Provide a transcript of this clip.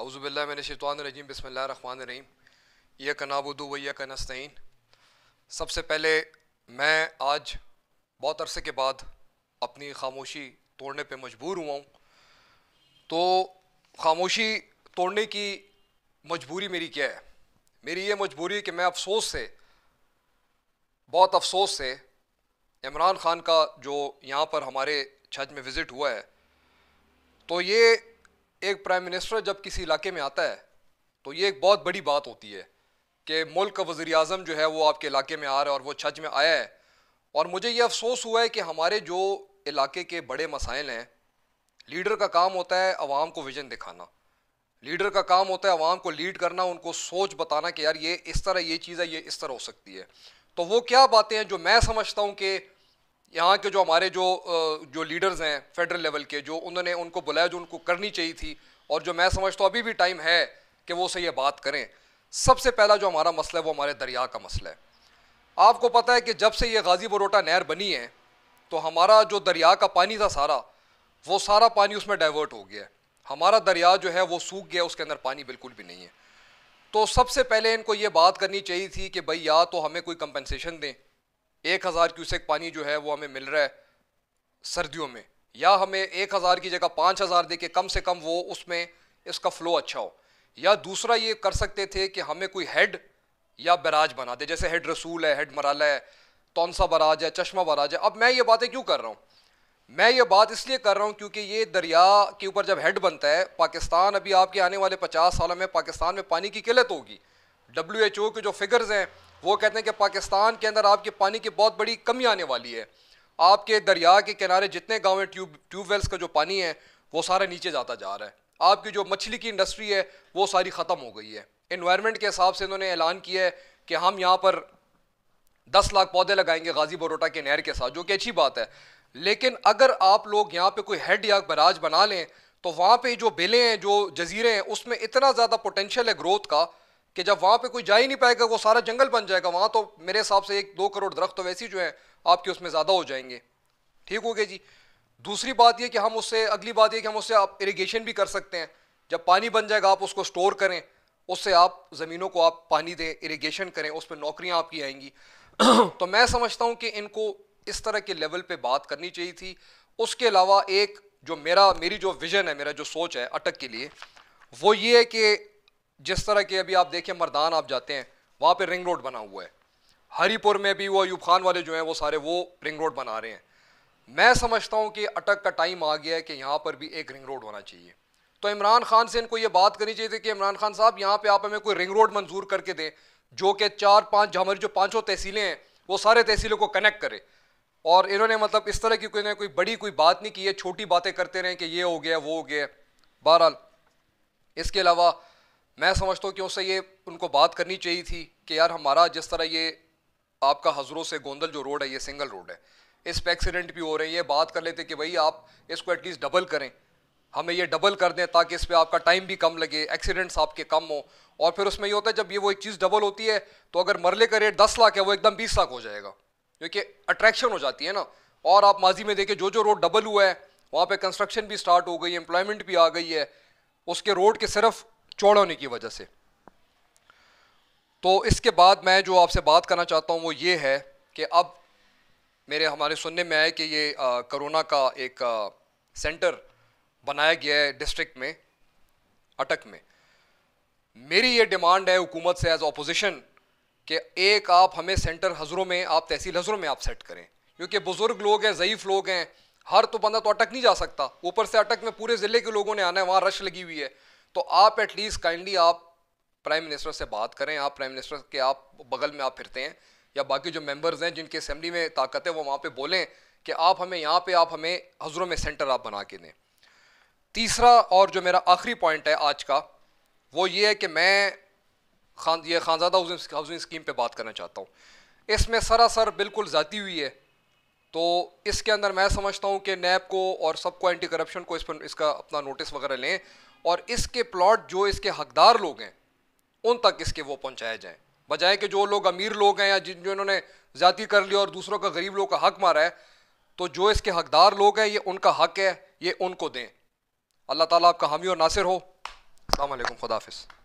अवज़ुबिल्लाशवानरजीम बसमीम यह कनाबुदू वैया का नस्तीन सबसे पहले मैं आज बहुत अरसे के बाद अपनी खामोशी तोड़ने पे मजबूर हुआ हूँ तो खामोशी तोड़ने की मजबूरी मेरी क्या है मेरी ये मजबूरी है कि मैं अफसोस से बहुत अफसोस से इमरान ख़ान का जो यहाँ पर हमारे छज में विज़िट हुआ है तो ये एक प्राइम मिनिस्टर जब किसी इलाके में आता है तो ये एक बहुत बड़ी बात होती है कि मुल्क का वज़ी अजम जो है वो आपके इलाके में आ रहा है और वो छज में आया है और मुझे ये अफसोस हुआ है कि हमारे जो इलाके के बड़े मसाइल हैं लीडर का काम होता है अवाम को विजन दिखाना लीडर का काम होता है आवाम को लीड करना उनको सोच बताना कि यार ये इस तरह ये चीज़ है ये इस तरह हो सकती है तो वो क्या बातें हैं जो मैं समझता हूँ कि यहाँ के जो हमारे जो जो लीडर्स हैं फेडरल लेवल के जो उन्होंने उनको बुलाया जो उनको करनी चाहिए थी और जो मैं समझता हूँ अभी भी टाइम है कि वो से ये बात करें सबसे पहला जो हमारा मसला है वो हमारे दरिया का मसला है आपको पता है कि जब से ये गाजी बरोटा नहर बनी है तो हमारा जो दरिया का पानी था सारा वो सारा पानी उसमें डाइवर्ट हो गया हमारा दरिया जो है वो सूख गया उसके अंदर पानी बिल्कुल भी नहीं है तो सबसे पहले इनको ये बात करनी चाहिए थी कि भाई या तो हमें कोई कंपनसेशन दें एक हज़ार क्यूसेक पानी जो है वो हमें मिल रहा है सर्दियों में या हमें एक हज़ार की जगह पाँच हज़ार दे के कम से कम वो उसमें इसका फ़्लो अच्छा हो या दूसरा ये कर सकते थे कि हमें कोई हेड या बराज बना दे जैसे हेड रसूल है हेड मराला है तौनसा बराज है चश्मा बराज है अब मैं ये बातें क्यों कर रहा हूँ मैं ये बात इसलिए कर रहा हूँ क्योंकि ये दरिया के ऊपर जब हेड बनता है पाकिस्तान अभी आपके आने वाले पचास सालों में पाकिस्तान में पानी की किल्लत होगी डब्ल्यू एच ओ के जो फिगर्स हैं वो कहते हैं कि पाकिस्तान के अंदर आपके पानी की बहुत बड़ी कमी आने वाली है आपके दरिया के किनारे जितने गाँव हैं ट्यूब ट्यूबवेल्स का जो पानी है वो सारा नीचे जाता जा रहा है आपकी जो मछली की इंडस्ट्री है वो सारी ख़त्म हो गई है इन्वायरमेंट के हिसाब से इन्होंने ऐलान किया है कि हम यहाँ पर दस लाख पौधे लगाएंगे गाजी बरोटा के नहर के साथ जो कि अच्छी बात है लेकिन अगर आप लोग यहाँ पे कोई हेड या बराज बना लें तो वहाँ पे जो बेलें हैं जो जजीरे हैं उसमें इतना ज़्यादा पोटेंशियल है ग्रोथ का कि जब वहाँ पे कोई जा ही नहीं पाएगा वो सारा जंगल बन जाएगा वहाँ तो मेरे हिसाब से एक दो करोड़ दरख्त तो वैसे ही जो है आपके उसमें ज़्यादा हो जाएंगे ठीक हो गया जी दूसरी बात यह कि हम उससे अगली बात यह कि हम उससे आप इरीगेशन भी कर सकते हैं जब पानी बन जाएगा आप उसको स्टोर करें उससे आप ज़मीनों को आप पानी दें इरीगेशन करें उस पर नौकरियाँ आपकी आएंगी तो मैं समझता हूँ कि इनको इस तरह के लेवल पर बात करनी चाहिए थी उसके अलावा एक जो मेरा मेरी जो विज़न है मेरा जो सोच है अटक के लिए वो ये है कि जिस तरह के अभी आप देखें मरदान आप जाते हैं वहाँ पर रिंग रोड बना हुआ है हरीपुर में भी वो अयूब खान वाले जो हैं वो सारे वो रिंग रोड बना रहे हैं मैं समझता हूँ कि अटक का टाइम आ गया है कि यहाँ पर भी एक रिंग रोड होना चाहिए तो इमरान खान से इनको ये बात करनी चाहिए थी कि इमरान खान साहब यहाँ पे आप हमें कोई रिंग रोड मंजूर करके दें जो कि चार पाँच हमारी जो पाँचों तहसीलें हैं वो सारे तहसीलों को कनेक्ट करें और इन्होंने मतलब इस तरह की कोई ना कोई बड़ी कोई बात नहीं की है छोटी बातें करते रहें कि ये हो गया वो हो गया बहरहाल इसके अलावा मैं समझता हूँ कि उससे ये उनको बात करनी चाहिए थी कि यार हमारा जिस तरह ये आपका हजरों से गोंदल जो रोड है ये सिंगल रोड है इस पर एक्सीडेंट भी हो रहे हैं ये बात कर लेते कि भाई आप इसको एटलीस्ट डबल करें हमें ये डबल कर दें ताकि इस पर आपका टाइम भी कम लगे एक्सीडेंट्स आपके कम हो और फिर उसमें ये होता है जब ये वो एक चीज़ डबल होती है तो अगर मरले का रेट दस लाख है वो एकदम बीस लाख हो जाएगा क्योंकि अट्रैक्शन हो जाती है ना और आप माजी में देखें जो जो रोड डबल हुआ है वहाँ पर कंस्ट्रक्शन भी स्टार्ट हो गई है एम्प्लॉयमेंट भी आ गई है उसके रोड के सिर्फ चौड़ा होने की वजह से तो इसके बाद मैं जो आपसे बात करना चाहता हूँ वो ये है कि अब मेरे हमारे सुनने में आए कि ये कोरोना का एक आ, सेंटर बनाया गया है डिस्ट्रिक्ट में अटक में मेरी ये डिमांड है हुकूमत से एज ऑपोजिशन कि एक आप हमें सेंटर हजरों में आप तहसील हजरों में आप सेट करें क्योंकि बुज़ुर्ग लोग हैं ज़यीफ़ लोग हैं हर तो बंदा तो अटक नहीं जा सकता ऊपर से अटक में पूरे ज़िले के लोगों ने आना है वहाँ रश लगी हुई है तो आप एटलीस्ट काइंडली आप प्राइम मिनिस्टर से बात करें आप प्राइम मिनिस्टर के आप बगल में आप फिरते हैं या बाकी जो मेंबर्स हैं जिनके असम्बली में ताकत है वो वहाँ पे बोलें कि आप हमें यहाँ पे आप हमें हजरों में सेंटर आप बना के दें तीसरा और जो मेरा आखिरी पॉइंट है आज का वो ये है कि मैं खान ये खानजादा हाउसिंग स्कीम पे बात करना चाहता हूँ इसमें सरासर बिल्कुल ज़ाती हुई है तो इसके अंदर मैं समझता हूँ कि नैब को और सबको एंटी करप्शन को इस पर इसका अपना नोटिस वगैरह लें और इसके प्लॉट जो इसके हकदार लोग हैं उन तक इसके वो पहुँचाए जाएँ बजाय कि जो लोग अमीर लोग हैं या जिन जो इन्होंने ज़्यादा कर लिया और दूसरों का गरीब लोग का हक मारा है तो जो इसके हकदार लोग हैं ये उनका हक है ये उनको दें अल्लाह ताला आपका हामी और नासिर हो अल्लाम खुदाफिज़